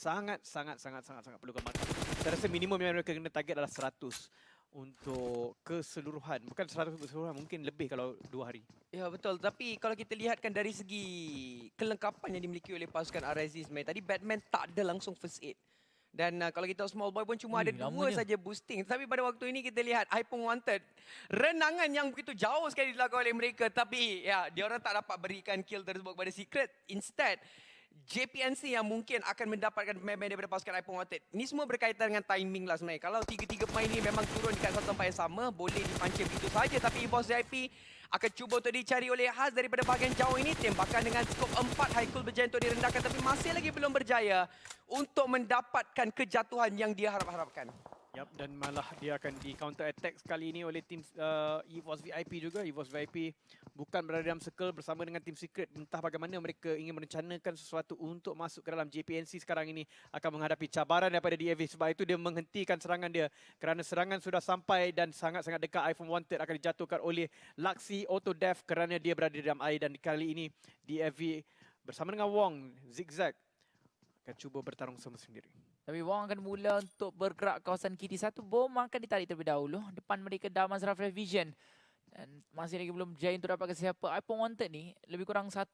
sangat sangat sangat sangat sangat perlukan mata. Saya rasa minimum yang mereka kena target adalah 100 untuk keseluruhan. Bukan 100 keseluruhan, mungkin lebih kalau dua hari. Ya betul, tapi kalau kita lihatkan dari segi kelengkapan yang dimiliki oleh pasukan RIZ sebenarnya, tadi Batman tak ada langsung first aid. Dan uh, kalau kita small boy pun cuma hmm, ada dua saja boosting. Tapi pada waktu ini kita lihat Hypung Wanted. Renangan yang begitu jauh sekali dilakukan oleh mereka. Tapi ya, dia orang tak dapat berikan kill tersebut kepada Secret. Instead, JPNC yang mungkin akan mendapatkan pemain-pemain daripada pasukan iPhone Wanted. Ini semua berkaitan dengan timing lah sebenarnya. Kalau tiga-tiga pemain ini memang turun dekat satu tempat yang sama, boleh dipancing begitu saja. Tapi Boss ZIP akan cuba untuk dicari oleh Haz daripada bahagian jauh ini. Tembakan dengan skop empat Haikul berjaya untuk direndahkan tapi masih lagi belum berjaya untuk mendapatkan kejatuhan yang dia harap-harapkan. Yap dan malah dia akan di counter attack kali ini oleh tim uh, EVOS VIP juga. EVOS VIP bukan berada dalam circle bersama dengan tim Secret. Entah bagaimana mereka ingin merencanakan sesuatu untuk masuk ke dalam JPNC sekarang ini akan menghadapi cabaran daripada DAV. Sebab itu dia menghentikan serangan dia kerana serangan sudah sampai dan sangat-sangat dekat iPhone Wanted akan dijatuhkan oleh Luxy Auto Death kerana dia berada dalam air dan kali ini DAV bersama dengan Wong Zigzag akan cuba bertarung sama sendiri. Tapi Wong akan mula untuk bergerak kawasan kiri. Satu bom akan ditarik terlebih dahulu. Depan mereka Damas Rafael Vision. Dan masih lagi belum jaya untuk dapatkan siapa. Ipon Wanted ni lebih kurang 1.2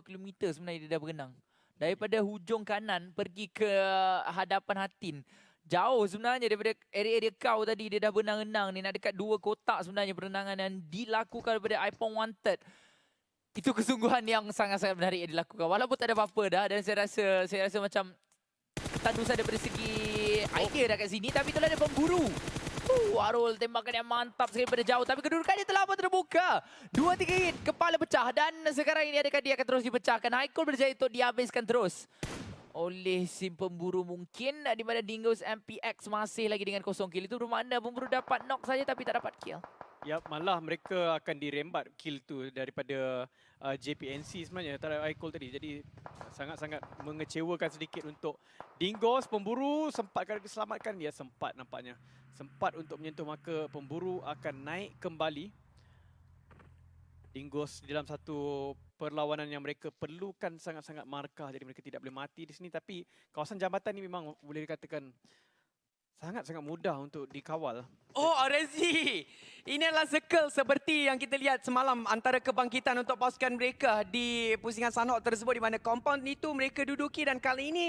km sebenarnya dia dah berenang. Daripada hujung kanan pergi ke hadapan Hatin. Jauh sebenarnya daripada area-area kau tadi dia dah berenang-renang ni. Nak dekat dua kotak sebenarnya berenangan yang dilakukan daripada Ipon Wanted. Itu kesungguhan yang sangat-sangat menarik yang dilakukan. Walaupun tak ada apa-apa dah dan saya rasa saya rasa macam tak ada usaha daripada segi idea dah kat sini. Tapi itulah dia pemburu. Uh, Arul tembakan yang mantap sekali pada jauh. Tapi kedudukan dia telah pun terbuka. Dua, tiga hit. Kepala pecah. Dan sekarang ini adakah dia akan terus dipecahkan. Haikul berjaya itu dihabiskan terus. Oleh si pemburu mungkin. Di mana Dingo's MPX masih lagi dengan kosong kill. Itu bermakna pemburu dapat knock saja tapi tak dapat kill. Yap, malah mereka akan dirembat kill tu daripada uh, JPNC sebenarnya terhadap call tadi. Jadi sangat-sangat mengecewakan sedikit untuk Dingos pemburu sempat sempatkan diselamatkan dia sempat nampaknya. Sempat untuk menyentuh maka pemburu akan naik kembali. Dingos dalam satu perlawanan yang mereka perlukan sangat-sangat markah jadi mereka tidak boleh mati di sini tapi kawasan jambatan ini memang boleh dikatakan sangat-sangat mudah untuk dikawal. Oh, Rezi. Inilah circle seperti yang kita lihat semalam antara kebangkitan untuk pasukan mereka di pusingan Sanhok tersebut di mana compound itu mereka duduki dan kali ini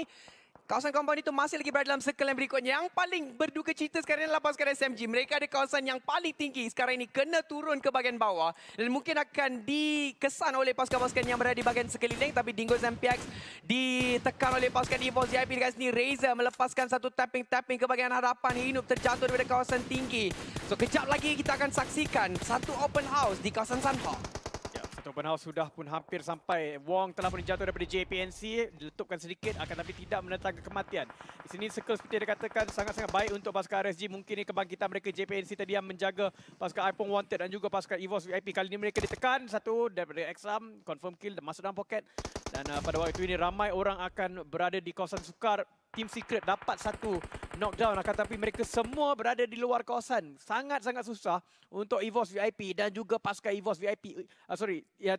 Kawasan kompon itu masih lagi berada dalam circle berikutnya. Yang paling berduka cita sekarang adalah pasukan SMG. Mereka ada kawasan yang paling tinggi. Sekarang ini kena turun ke bahagian bawah. Dan mungkin akan dikesan oleh pasukan-pasukan yang berada di bahagian sekeliling. Tapi Dingo Zampiax ditekan oleh pasukan Evo ZIP. Dekat sini Razer melepaskan satu tapping-tapping ke bahagian harapan. Hinup terjatuh daripada kawasan tinggi. So kejap lagi kita akan saksikan satu open house di kawasan Sunhawk. Tobanau sudah pun hampir sampai. Wong telah pun jatuh daripada JPNC. Diletupkan sedikit akan tapi tidak menentang kematian. Di sini circle seperti yang dikatakan sangat-sangat baik untuk pasukan RSG. Mungkin ini kebangkitan mereka JPNC tadi yang menjaga pasukan iPhone Wanted dan juga pasukan EVOS VIP. Kali ini mereka ditekan satu daripada Exam, Confirm kill dan masuk dalam poket. Dan uh, pada waktu ini ramai orang akan berada di kawasan sukar Team Secret dapat satu knockdown. Akan lah. tapi mereka semua berada di luar kawasan. Sangat-sangat susah untuk EVOS VIP dan juga pasca EVOS VIP. Uh, eh, ah, sorry, ya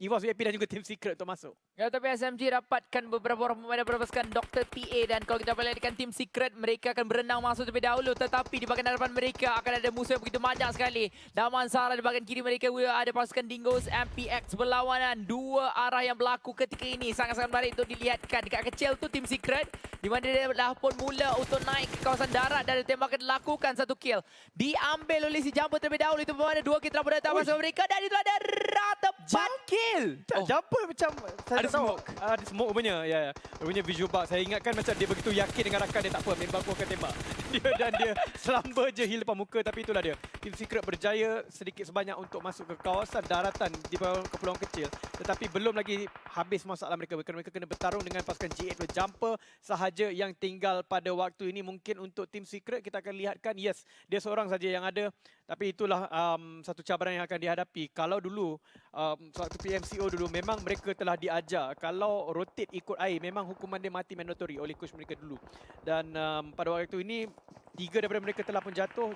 He was VIP dan juga Team Secret untuk masuk. Ya, tapi SMG dapatkan beberapa orang pemain berbaskan Dr. PA dan kalau kita perlihatkan Team Secret, mereka akan berenang masuk terlebih dahulu. Tetapi di bahagian depan mereka akan ada musuh yang begitu banyak sekali. Daman Sarah di bahagian kiri mereka ada pasukan Dingoes MPX berlawanan. Dua arah yang berlaku ketika ini sangat-sangat menarik untuk dilihatkan. Dekat kecil tu Team Secret di mana dia dah pun mula untuk naik ke kawasan darat dan akan dilakukan satu kill. Diambil oleh si Jumper terlebih dahulu. Itu pemain dua kill terlalu datang masuk mereka dan itu ada rata tepat kill. Nail. Tak oh. jumpa macam saya ada tahu. smoke. Uh, ada smoke punya. Ya yeah, ya. Yeah. Punya visual bug. Saya ingatkan macam dia begitu yakin dengan rakan dia tak apa member aku akan tembak. Dia dan dia selamba je heal depan muka tapi itulah dia. Team Secret berjaya sedikit sebanyak untuk masuk ke kawasan daratan di bawah kepulauan kecil tetapi belum lagi habis masalah mereka kerana mereka kena bertarung dengan pasukan G8 Jumper sahaja yang tinggal pada waktu ini mungkin untuk Team Secret kita akan lihatkan yes dia seorang saja yang ada tapi itulah um, satu cabaran yang akan dihadapi kalau dulu um, waktu PM MCO dulu memang mereka telah diajar kalau rotate ikut air memang hukuman dia mati mandatory oleh coach mereka dulu. Dan um, pada waktu ini tiga daripada mereka telah pun jatuh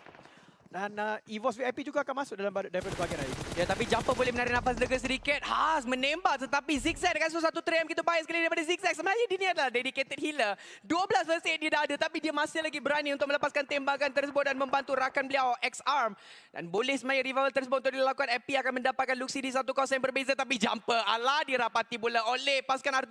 dan uh, Evos VIP juga akan masuk dalam daripada bagian lain. Ya, tapi Jumper boleh menarik nafas lega sedikit. Haas menembak tetapi zigzag dengan satu 3M kita bayar sekali daripada zigzag. Sebenarnya dia ni adalah dedicated healer. 12 versi dia dah ada tapi dia masih lagi berani untuk melepaskan tembakan tersebut dan membantu rakan beliau X-Arm. Dan boleh sebenarnya revival tersebut untuk dilakukan. Epi akan mendapatkan Luxi di satu kawasan yang berbeza tapi Jumper ala dirapati bola oleh pasukan r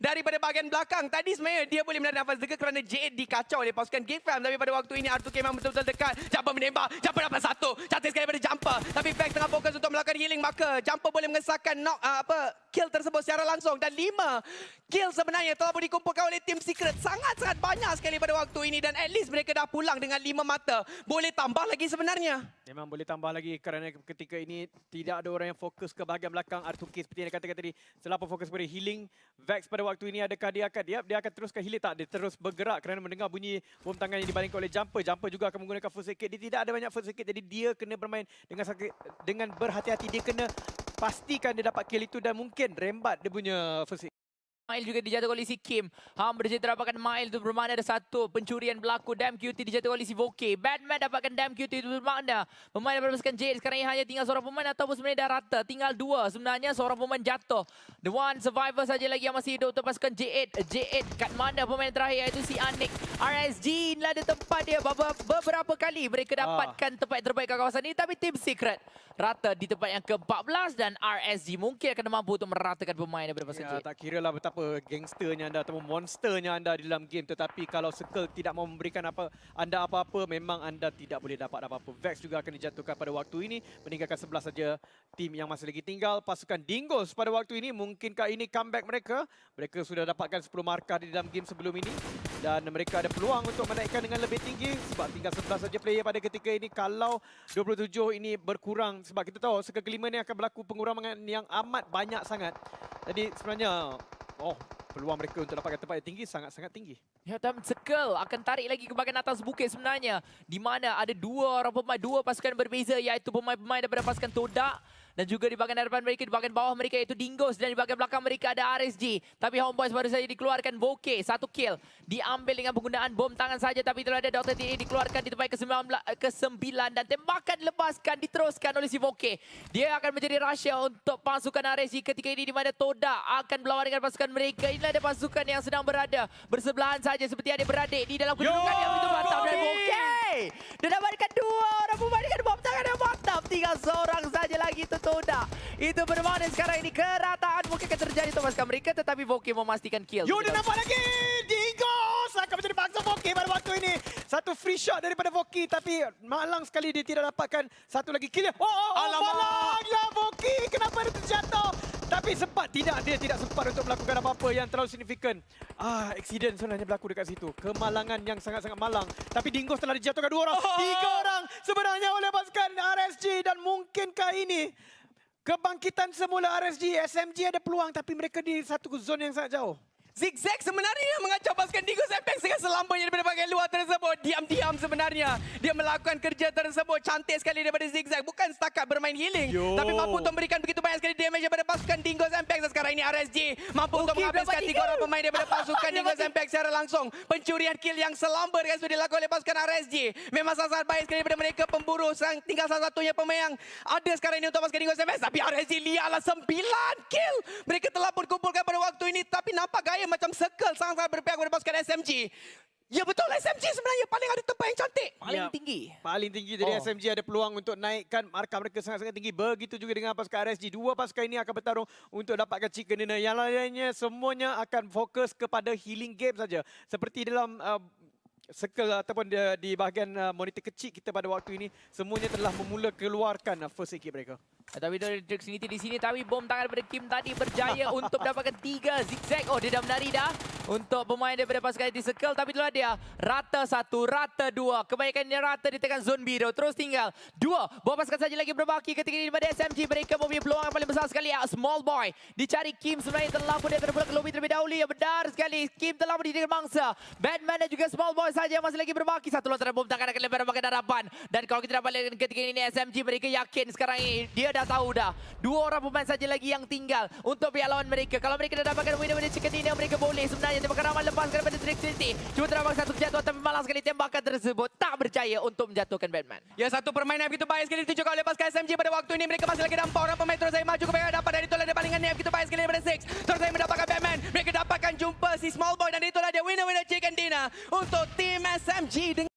daripada bahagian belakang. Tadi sebenarnya dia boleh menarik nafas lega kerana Jade dikacau oleh pasukan Gigfam. Tapi pada waktu ini R2K memang betul-betul dekat. Jumper menembak Jumper dapat satu. Cantik sekali daripada Jumper. Tapi Fang tengah fokus untuk melakukan healing. Maka Jumper boleh mengesahkan knock uh, apa kill tersebut secara langsung dan lima kill sebenarnya telah pun dikumpulkan oleh tim Secret sangat-sangat banyak sekali pada waktu ini dan at least mereka dah pulang dengan lima mata boleh tambah lagi sebenarnya memang boleh tambah lagi kerana ketika ini tidak ada orang yang fokus ke bahagian belakang r seperti yang dikatakan tadi selapa fokus pada healing Vex pada waktu ini adakah dia akan dia, dia akan teruskan healing tak dia terus bergerak kerana mendengar bunyi bom tangan yang dibalingkan oleh Jumper Jumper juga akan menggunakan first aid dia tidak ada banyak first aid jadi dia kena bermain dengan dengan berhati-hati dia kena pastikan dia dapat kill itu dan mungkin rembat dia punya first Mail juga dijatuhkan oleh si Kim. Ham berjaya terdapatkan Mail itu bermakna ada satu pencurian berlaku. Damn QT dijatuhkan oleh si Voke. Batman dapatkan Damn QT itu bermakna. Pemain dapat memasukkan Jade. Sekarang ini hanya tinggal seorang pemain ataupun sebenarnya dah rata. Tinggal dua sebenarnya seorang pemain jatuh. The one survivor saja lagi yang masih hidup terpaskan J8. J8 kat mana pemain terakhir iaitu si Anik. RSG inilah ada tempat dia. Beberapa kali mereka ah. dapatkan ah. tempat terbaik kat kawasan ini. Tapi tim Secret rata di tempat yang ke-14. Dan RSG mungkin akan mampu untuk meratakan pemain daripada pasukan ya, J8. Tak kira lah betapa apa gangsternya anda ataupun monsternya anda di dalam game tetapi kalau circle tidak mau memberikan apa anda apa-apa memang anda tidak boleh dapat apa-apa. Vex juga akan dijatuhkan pada waktu ini meninggalkan sebelah saja tim yang masih lagi tinggal pasukan Dingos pada waktu ini mungkinkah ini comeback mereka? Mereka sudah dapatkan 10 markah di dalam game sebelum ini dan mereka ada peluang untuk menaikkan dengan lebih tinggi sebab tinggal sebelah saja player pada ketika ini kalau 27 ini berkurang sebab kita tahu sekelima ini akan berlaku pengurangan yang amat banyak sangat. Jadi sebenarnya Oh, peluang mereka untuk dapatkan tempat yang tinggi sangat-sangat tinggi. Ya Hitam sekel akan tarik lagi ke bahagian atas bukit sebenarnya. Di mana ada dua orang pemain, dua pasukan berbeza iaitu pemain-pemain daripada pasukan Todak. Dan juga di bahagian depan mereka, di bahagian bawah mereka iaitu Dingos. Dan di bahagian belakang mereka ada RSG. Tapi Homeboys baru saja dikeluarkan Boke. Satu kill. Diambil dengan penggunaan bom tangan saja. Tapi itulah ada Dr. TA dikeluarkan di tempat ke-9. Ke dan tembakan lepaskan, diteruskan oleh si Boke. Dia akan menjadi rahsia untuk pasukan RSG ketika ini. Di mana Toda akan berlawan dengan pasukan mereka. Inilah ada pasukan yang sedang berada bersebelahan saja saja seperti adik-beradik di dalam kedudukan yang begitu mantap. Dan okey. Dia dapatkan dua orang membandingkan bom tangan yang mantap. Tiga seorang saja lagi itu Tuna. Itu bermakna sekarang ini kerataan mungkin akan terjadi Thomas mereka tetapi Voki memastikan kill. Yo, dia nampak lagi. Digo akan menjadi bangsa Voki pada waktu ini. Satu free shot daripada Voki, tapi malang sekali dia tidak dapatkan satu lagi kill. Oh, oh, oh malanglah ya, Voki. Kenapa dia terjatuh? Tapi sempat tidak dia tidak sempat untuk melakukan apa-apa yang terlalu signifikan. Ah, aksiden sebenarnya berlaku dekat situ. Kemalangan yang sangat-sangat malang. Tapi Dingos telah dijatuhkan dua orang. Oh. Tiga orang sebenarnya oleh pasukan RSG dan mungkinkah ini kebangkitan semula RSG, SMG ada peluang tapi mereka di satu zon yang sangat jauh zigzag sebenarnya mengacau pasukan Digo Sepeng dengan yang daripada bagian luar tersebut. Diam-diam sebenarnya. Dia melakukan kerja tersebut. Cantik sekali daripada zigzag. Bukan setakat bermain healing. Yo. Tapi mampu untuk memberikan begitu banyak sekali damage daripada pasukan Dingo Sempeng. Sekarang ini RSG mampu okay, untuk menghabiskan tiga orang pemain daripada pasukan Dingo Sempeng secara langsung. Pencurian kill yang selamba yang sudah dilakukan oleh pasukan RSG. Memang sangat baik sekali daripada mereka pemburu. Sang tinggal salah satunya pemain yang ada sekarang ini untuk pasukan Dingo Sempeng. Tapi RSG lihatlah sembilan kill. Mereka telah berkumpulkan pada waktu ini. Tapi nampak gaya dia macam circle sangat-sangat berpihak kepada pasukan SMG. Ya betul SMG sebenarnya paling ada tempat yang cantik. Paling ya. tinggi. Paling tinggi jadi oh. SMG ada peluang untuk naikkan markah mereka sangat-sangat tinggi. Begitu juga dengan pasukan RSG. Dua pasukan ini akan bertarung untuk dapatkan chicken dinner. Yang lainnya semuanya akan fokus kepada healing game saja. Seperti dalam uh, Circle ataupun di bahagian uh, monitor kecil kita pada waktu ini semuanya telah memula keluarkan uh, first aid mereka. Eh, tapi Dirk Sniti di sini. Tapi bom tangan daripada Kim tadi berjaya untuk dapatkan tiga zigzag. Oh, dia dah menari dah. Untuk pemain daripada pasukan IT sekel, Tapi itulah dia. Rata satu, rata dua. Kebaikan dia rata di tekan zone biru. Terus tinggal. Dua. Bawa pasukan saja lagi berbaki ketika ini daripada SMG. Mereka mempunyai peluang yang paling besar sekali. Ya. Small boy. Dicari Kim sebenarnya telah pun dia terpulang ke lobby terlebih dahulu. Ya benar sekali. Kim telah pun didirikan mangsa. Batman dan juga small boy saja masih lagi berbaki. Satu lontaran bom tangan akan lebar makan harapan. Dan kalau kita dapat lihat ketika ini SMG. Mereka yakin sekarang ini. Dia dah tahu dah. Dua orang pemain saja lagi yang tinggal untuk pihak lawan mereka. Kalau mereka dah dapatkan winner-winner chicken ini, mereka boleh sebenarnya. Tapi kerana lepas kepada Trick City. Cuma terabak satu kejatuhan tapi malang sekali tembakan tersebut. Tak berjaya untuk menjatuhkan Batman. Ya, satu permainan yang begitu baik sekali ditunjukkan oleh pasukan SMG pada waktu ini. Mereka masih lagi dampak orang pemain. Terus saya maju kepada dapat dari tolak depan palingan yang begitu baik sekali pada Six. Terus saya mendapatkan Batman. Mereka dapatkan jumpa si Small Boy dan itulah dia winner-winner chicken dinner untuk Team SMG dengan...